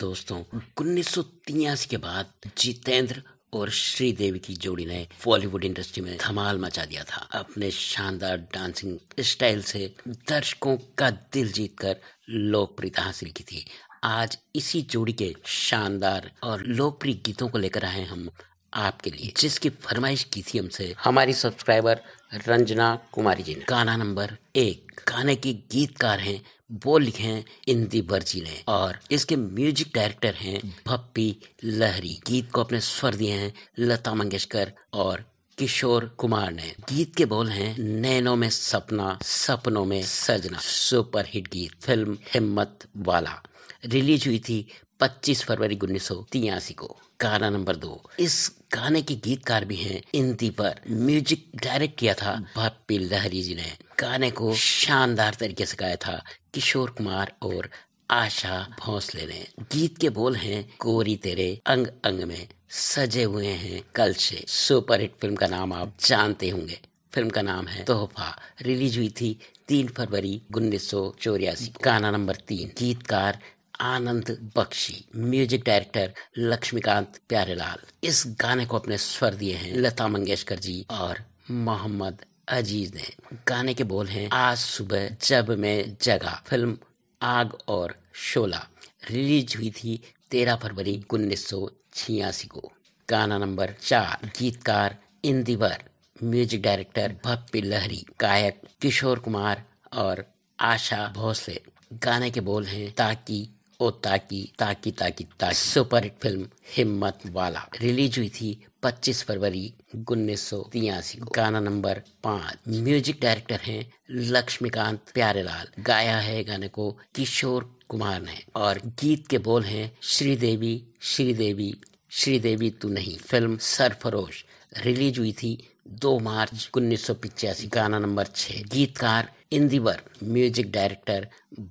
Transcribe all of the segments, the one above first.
दोस्तों उन्नीस के बाद जितेंद्र और श्रीदेवी की जोड़ी ने बॉलीवुड इंडस्ट्री में धमाल मचा दिया था अपने शानदार डांसिंग स्टाइल से दर्शकों का दिल जीतकर लोकप्रियता हासिल की थी आज इसी जोड़ी के शानदार और लोकप्रिय गीतों को लेकर आए हम आपके लिए जिसकी फरमाइश की थी हमसे हमारी सब्सक्राइबर रंजना कुमारी जी ने गाना नंबर एक गाने के गीतकार हैं वो लिखे हैं इंदी वर्जी ने और इसके म्यूजिक डायरेक्टर हैं भप्पी लहरी गीत को अपने स्वर दिए हैं लता मंगेशकर और किशोर कुमार ने गीत के बोल हैं नैनों में सपना सपनों में सजना सुपर हिट गीत फिल्म हिम्मत वाला रिलीज हुई थी 25 फरवरी उन्नीस को गाना नंबर दो इस गाने के गीतकार भी हैं इंदी पर म्यूजिक डायरेक्ट किया था भापी लहरी जी ने गाने को शानदार तरीके से गाया था किशोर कुमार और आशा भोसले ने गीत के बोल हैं कोरी तेरे अंग अंग में सजे हुए हैं कल से सुपर हिट फिल्म का नाम आप जानते होंगे फिल्म का नाम है तोहफा रिलीज हुई थी तीन फरवरी उन्नीस सौ चौरासी गाना नंबर तीन गीतकार आनंद बख्शी म्यूजिक डायरेक्टर लक्ष्मीकांत प्यारेलाल इस गाने को अपने स्वर दिए हैं लता मंगेशकर जी और मोहम्मद अजीज ने गाने के बोल हैं आज सुबह जब मैं जगा फिल्म आग और शोला रिलीज हुई थी तेरह फरवरी उन्नीस सौ छियासी को गाना नंबर चार गीतकार इंदिवर म्यूजिक डायरेक्टर भप्पी लहरी गायक किशोर कुमार और आशा भोसले गाने के बोल हैं ताकि ओ ताकि ताकि ताकि ताकि सुपरहिट फिल्म हिम्मत वाला रिलीज हुई थी 25 फरवरी उन्नीस सौ तिरासी गाना नंबर पाँच म्यूजिक डायरेक्टर हैं लक्ष्मीकांत प्यारेलाल गाया है गाने को किशोर कुमार ने और गीत के बोल हैं श्रीदेवी श्रीदेवी श्रीदेवी तू नहीं फिल्म सरफरोश रिलीज हुई थी 2 मार्च उन्नीस गाना नंबर छः गीतकार इंदिवर म्यूजिक डायरेक्टर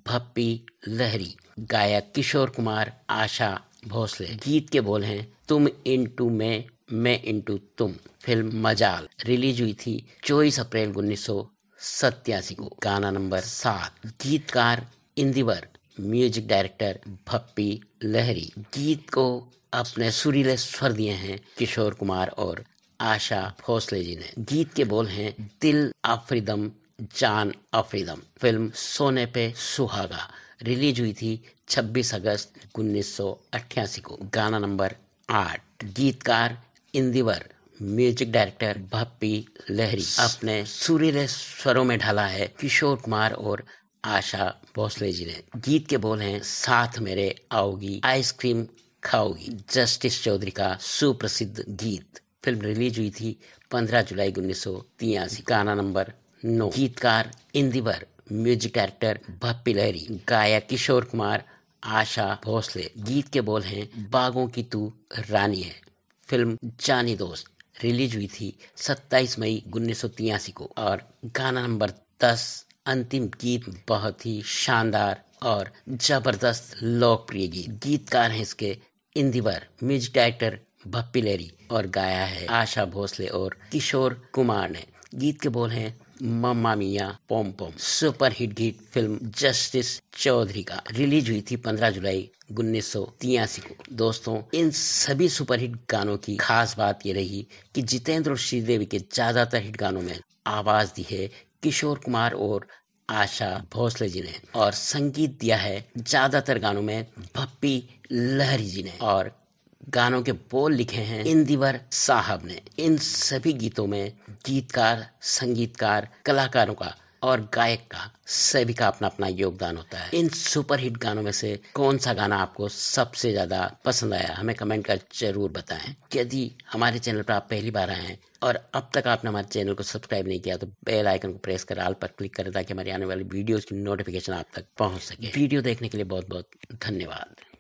भप्पी लहरी गायक किशोर कुमार आशा भोसले गीत के बोल हैं तुम इन टू मैं मैं इंटू तुम फिल्म मजाल रिलीज हुई थी चौबीस अप्रैल उन्नीस को गाना नंबर सात गीतकार इंदिवर म्यूजिक डायरेक्टर भप्पी लहरी गीत को अपने सुरीले स्वर दिए हैं किशोर कुमार और आशा भोसले जी ने गीत के बोल हैं दिल अफ्रीदम जान अफ्रीदम फिल्म सोने पे सुहागा रिलीज हुई थी 26 अगस्त उन्नीस को गाना नंबर आठ गीतकार इंदिवर म्यूजिक डायरेक्टर भप्पी लहरी अपने सुरीले स्वरों में ढाला है किशोर कुमार और आशा भोसले जी ने गीत के बोल हैं साथ मेरे आओगी आइसक्रीम खाओगी जस्टिस चौधरी का सुप्रसिद्ध गीत फिल्म रिलीज हुई थी 15 जुलाई उन्नीस सौ तिरासी गाना नंबर नौ गीतकार इंदिवर म्यूजिक डायरेक्टर भप्पी लहरी गायक किशोर कुमार आशा भोसले गीत के बोल हैं बागों की तू रानी है फिल्म जानी दोस्त रिलीज हुई थी 27 मई उन्नीस को और गाना नंबर 10 अंतिम गीत बहुत ही शानदार और जबरदस्त लोकप्रिय गीत गीतकार हैं इसके इंदिवर म्यूजिक डायरेक्टर भप्पी लेरी और गाया है आशा भोसले और किशोर कुमार ने गीत के बोल हैं mamma mia pom pom super hit गीत फिल्म जस्टिस चौधरी का रिलीज हुई थी 15 जुलाई उन्नीस को दोस्तों इन सभी सुपरहिट गानों की खास बात ये रही कि जितेंद्र और श्रीदेवी के ज्यादातर हिट गानों में आवाज दी है किशोर कुमार और आशा भोसले जी ने और संगीत दिया है ज्यादातर गानों में भप्पी लहरी जी ने और गानों के बोल लिखे हैं इंदिवर साहब ने इन सभी गीतों में गीतकार संगीतकार कलाकारों का और गायक का सभी का अपना अपना योगदान होता है इन सुपरहिट गानों में से कौन सा गाना आपको सबसे ज्यादा पसंद आया हमें कमेंट कर जरूर बताएं यदि हमारे चैनल पर आप पहली बार आए हैं और अब तक आपने हमारे चैनल को सब्सक्राइब नहीं किया तो बेल आइकन को प्रेस कर आल पर क्लिक करें ताकि हमारी आने वाली वीडियो की नोटिफिकेशन आप तक पहुंच सके वीडियो देखने के लिए बहुत बहुत धन्यवाद